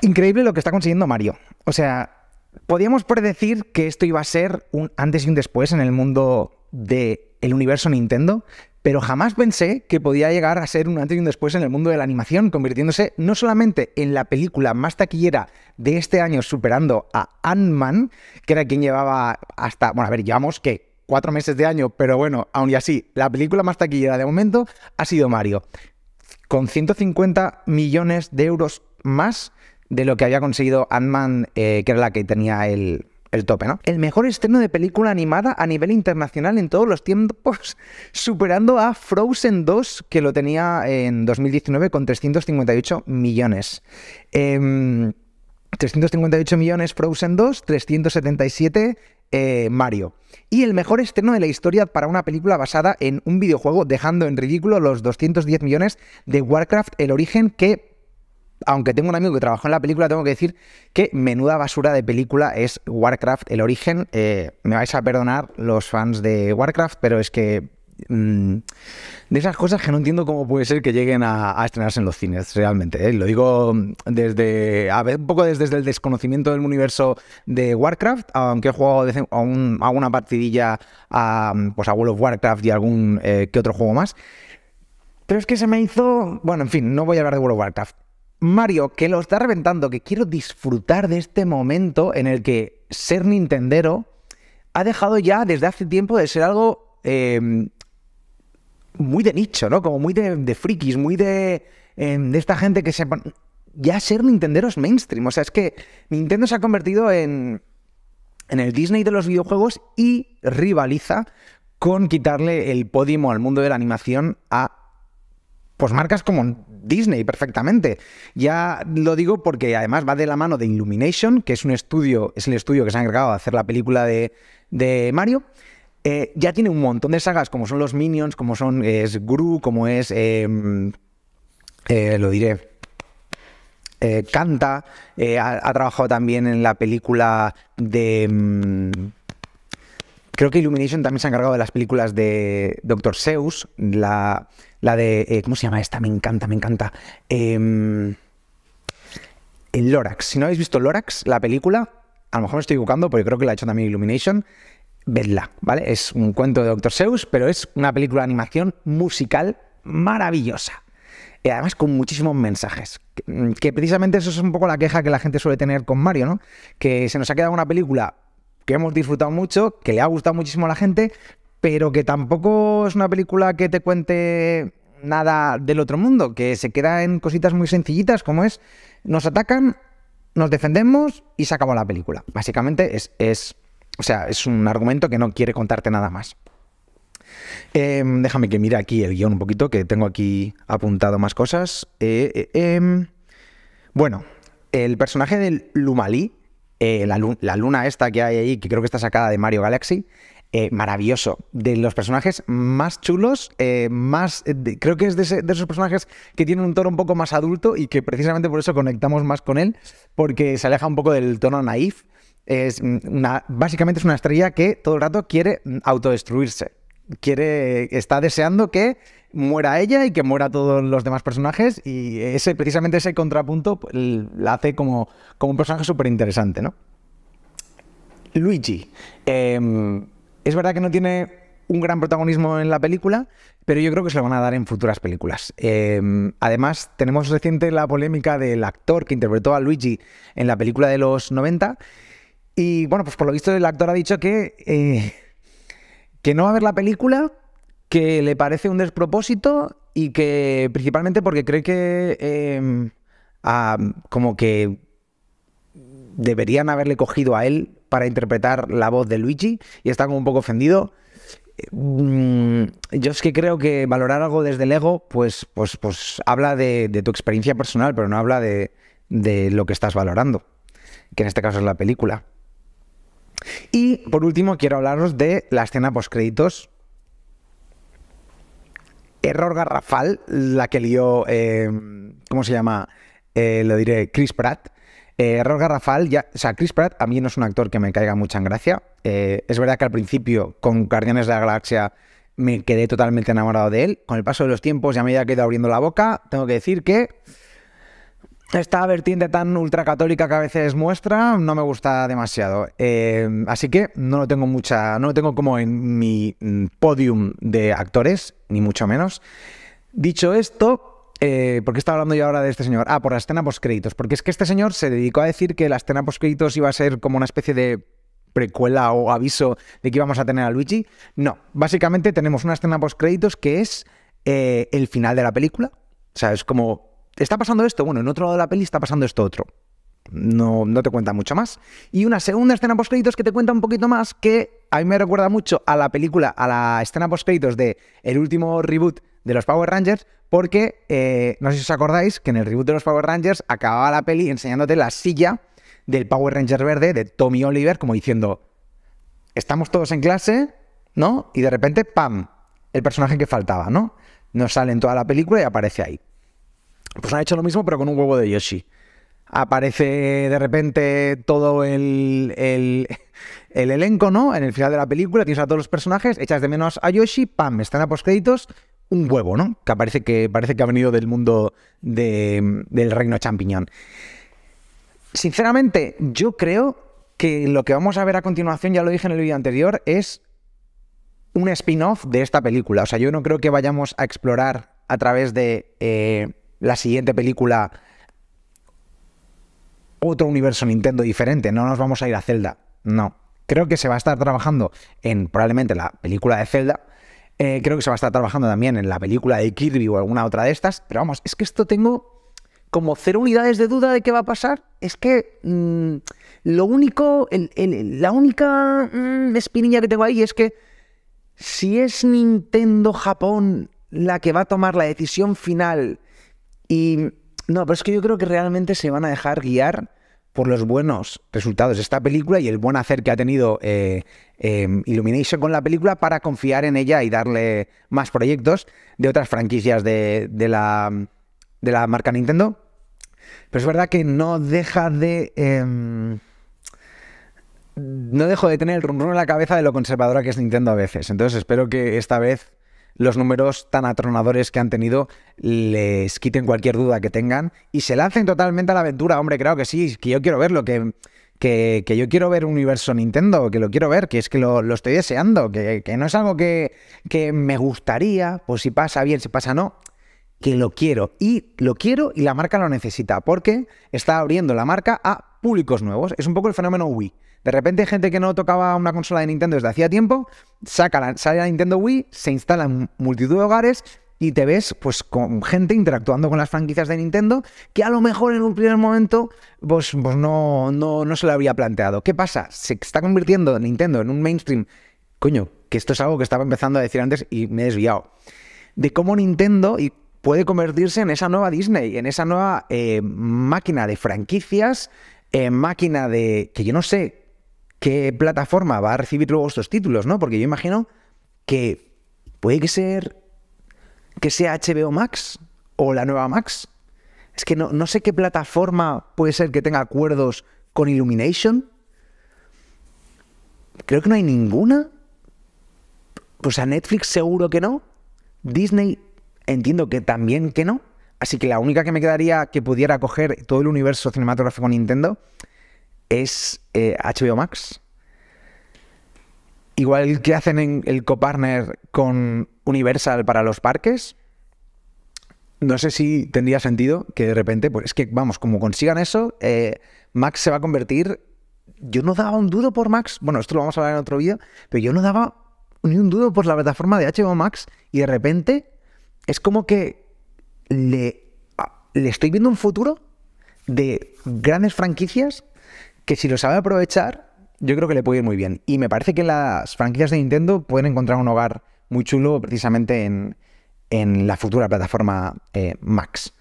Increíble lo que está consiguiendo Mario. O sea, podíamos predecir que esto iba a ser un antes y un después en el mundo del universo Nintendo, pero jamás pensé que podía llegar a ser un antes y un después en el mundo de la animación, convirtiéndose no solamente en la película más taquillera de este año, superando a Ant-Man, que era quien llevaba hasta, bueno, a ver, llevamos que cuatro meses de año, pero bueno, aún y así, la película más taquillera de momento ha sido Mario, con 150 millones de euros más de lo que había conseguido Ant-Man, eh, que era la que tenía el, tope, ¿no? El mejor estreno de película animada a nivel internacional en todos los tiempos, superando a Frozen 2, que lo tenía en 2019 con 358 millones. 358 em, millones Frozen 2, 377 eh, Mario. Y el mejor estreno de la historia para una película basada en un videojuego, dejando en ridículo los 210 millones de Warcraft, el origen que aunque tengo un amigo que trabajó en la película, tengo que decir que menuda basura de película es Warcraft, el origen. Eh, me vais a perdonar los fans de Warcraft, pero es que mm, de esas cosas que no entiendo cómo puede ser que lleguen a, estrenarse en los cines, realmente. ¿eh? Lo digo desde a ver, un poco desde, el desconocimiento del universo de Warcraft, aunque he jugado a, una partidilla pues, a, World of Warcraft y algún eh, que otro juego más. Pero es que se me hizo... Bueno, en fin, no voy a hablar de World of Warcraft. Mario, que lo está reventando, que quiero disfrutar de este momento en el que ser Nintendero ha dejado ya desde hace tiempo de ser algo em, muy de nicho, ¿no? Como muy de, frikis, muy em, de, esta gente que se... Ya ser Nintendero es mainstream, o sea, es que Nintendo se ha convertido en, el Disney de los videojuegos y rivaliza con quitarle el podio al mundo de la animación a pues marcas como Disney perfectamente. Ya lo digo porque además va de la mano de Illumination, que es un estudio, es el estudio que se ha encargado de hacer la película de, Mario. Eh, ya tiene un montón de sagas, como son los Minions, como son es Gru, como es. Em, eh, lo diré. canta. Eh, ha, trabajado también en la película de. Em, Creo que Illumination también se ha encargado de las películas de Doctor Seuss, la, de... Eh, ¿Cómo se llama esta? Me encanta, me encanta. Em, el Lorax. Si no habéis visto Lorax, la película, a lo mejor me estoy equivocando, porque creo que la ha hecho también Illumination, vedla, ¿vale? Es un cuento de Doctor Seuss, pero es una película de animación musical maravillosa. Y además con muchísimos mensajes. que mm, precisamente eso es un poco la queja que la gente suele tener con Mario, ¿no? Que se nos ha quedado una película que hemos disfrutado mucho, que le ha gustado muchísimo a la gente, pero que tampoco es una película que te cuente nada del otro mundo, que se queda en cositas muy sencillitas como es, nos atacan, nos defendemos y se acabó la película. Básicamente es, o sea, es un argumento que no quiere contarte nada más. Em, déjame que mire aquí el guión un poquito, que tengo aquí apuntado más cosas. Eh, eh, em, bueno, el personaje del Lumalí, eh, la, luna, esta que hay ahí, que creo que está sacada de Mario Galaxy, eh, maravilloso. De los personajes más chulos, eh, más. creo que es de, esos personajes que tienen un tono un poco más adulto y que precisamente por eso conectamos más con él, porque se aleja un poco del tono naif. Es básicamente es una estrella que todo el rato quiere autodestruirse. Quiere, está deseando que muera ella y que muera todos los demás personajes. Y ese, precisamente ese contrapunto pues, la hace como, como un personaje súper interesante, ¿no? Luigi. Em, es verdad que no tiene un gran protagonismo en la película, pero yo creo que se lo van a dar en futuras películas. Em, además, tenemos reciente la polémica del actor que interpretó a Luigi en la película de los 90. Y bueno, pues por lo visto el actor ha dicho que, eh, que no va a ver la película, que le parece un despropósito y que principalmente porque cree que em, como que deberían haberle cogido a él para interpretar la voz de Luigi y está como un poco ofendido. Mm, yo es que creo que valorar algo desde el ego, pues, pues, pues habla de, tu experiencia personal, pero no habla de, de lo que estás valorando, que en este caso es la película. Y por último, quiero hablaros de la escena post créditos error garrafal la que lió, em, ¿cómo se llama? Eh, lo diré, Chris Pratt. Eh, error garrafal, ya, o sea, Chris Pratt a mí no es un actor que me caiga mucha en gracia. Eh, es verdad que al principio con Guardianes de la Galaxia me quedé totalmente enamorado de él. Con el paso de los tiempos ya me he ido abriendo la boca. Tengo que decir que esta vertiente tan ultracatólica que a veces muestra no me gusta demasiado. Eh, así que no lo tengo mucha. No lo tengo como en mi mm, podium de actores, ni mucho menos. Dicho esto. Eh, ¿Por qué estaba hablando yo ahora de este señor? Ah, por la escena post-créditos. Porque es que este señor se dedicó a decir que la escena post-créditos iba a ser como una especie de precuela o aviso de que íbamos a tener a Luigi. No, básicamente tenemos una escena post-créditos que es eh, el final de la película. O sea, es como está pasando esto, bueno, en otro lado de la peli está pasando esto otro. No, no te cuenta mucho más. Y una segunda escena post créditos que te cuenta un poquito más que a mí me recuerda mucho a la película, a la escena post créditos de el último reboot de los Power Rangers, porque eh, no sé si os acordáis que en el reboot de los Power Rangers acababa la peli enseñándote la silla del Power Ranger verde de Tommy Oliver, como diciendo, estamos todos en clase, ¿no? Y de repente, ¡pam! El personaje que faltaba, ¿no? Nos sale en toda la película y aparece ahí. Pues han hecho lo mismo, pero con un huevo de Yoshi. Aparece de repente todo el, el, elenco, ¿no? En el final de la película tienes a todos los personajes, echas de menos a Yoshi, pam, están a postcréditos, un huevo, ¿no? Que parece que, parece que ha venido del mundo del reino champiñón. Sinceramente, yo creo que lo que vamos a ver a continuación, ya lo dije en el vídeo anterior, es un spin-off de esta película. O sea, yo no creo que vayamos a explorar a través de eh, la siguiente película otro universo Nintendo diferente, no nos vamos a ir a Zelda, no. Creo que se va a estar trabajando en probablemente la película de Zelda, eh, creo que se va a estar trabajando también en la película de Kirby o alguna otra de estas, pero vamos, es que esto tengo como cero unidades de duda de qué va a pasar, es que mm, lo único, la única mm, espinilla que tengo ahí es que si es Nintendo Japón la que va a tomar la decisión final y no, pero es que yo creo que realmente se van a dejar guiar por los buenos resultados de esta película y el buen hacer que ha tenido eh, em, Illumination con la película para confiar en ella y darle más proyectos de otras franquicias de, la, de la, marca Nintendo. Pero es verdad que no deja de... Em, no dejo de tener el rumor en la cabeza de lo conservadora que es Nintendo a veces. Entonces espero que esta vez los números tan atronadores que han tenido les quiten cualquier duda que tengan y se lancen totalmente a la aventura. Hombre, Creo que sí, que yo quiero verlo, que, que, que yo quiero ver un universo Nintendo, que lo quiero ver, que es que lo, estoy deseando, que, que, no es algo que, que me gustaría, pues si pasa bien, si pasa no, que lo quiero y lo quiero y la marca lo necesita porque está abriendo la marca a públicos nuevos. Es un poco el fenómeno Wii. De repente gente que no tocaba una consola de Nintendo desde hacía tiempo, saca sale la Nintendo Wii, se instala en multitud de hogares y te ves pues con gente interactuando con las franquicias de Nintendo que a lo mejor en un primer momento pues, pues, no, no, no se lo habría planteado. ¿Qué pasa? Se está convirtiendo Nintendo en un mainstream. Coño, que esto es algo que estaba empezando a decir antes y me he desviado. De cómo Nintendo y puede convertirse en esa nueva Disney, en esa nueva eh, máquina de franquicias, eh, máquina de... que yo no sé qué plataforma va a recibir luego estos títulos, ¿no? Porque yo imagino que puede que ser que sea HBO Max o la nueva Max. Es que no, no sé qué plataforma puede ser que tenga acuerdos con Illumination. Creo que no hay ninguna. Pues a Netflix seguro que no. Disney entiendo que también que no. Así que la única que me quedaría que pudiera coger todo el universo cinematográfico Nintendo es HBO eh, Max. Igual que hacen en el copartner con Universal para los parques. No sé si tendría sentido que de repente, pues es que vamos, como consigan eso, eh, Max se va a convertir. Yo no daba un dudo por Max, bueno, esto lo vamos a hablar en otro vídeo, pero yo no daba ni un dudo por la plataforma de HBO Max y de repente es como que le, le estoy viendo un futuro de grandes franquicias que si lo sabe aprovechar, yo creo que le puede ir muy bien. Y me parece que las franquicias de Nintendo pueden encontrar un hogar muy chulo precisamente en, la futura plataforma eh, Max.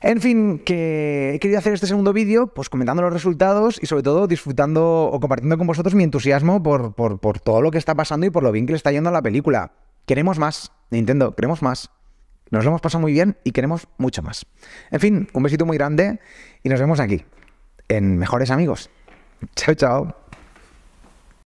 En fin, que he querido hacer este segundo vídeo, pues comentando los resultados y sobre todo disfrutando o compartiendo con vosotros mi entusiasmo por, por todo lo que está pasando y por lo bien que le está yendo a la película. Queremos más, Nintendo, queremos más. Nos lo hemos pasado muy bien y queremos mucho más. En fin, un besito muy grande y nos vemos aquí en Mejores Amigos. Chao, chao.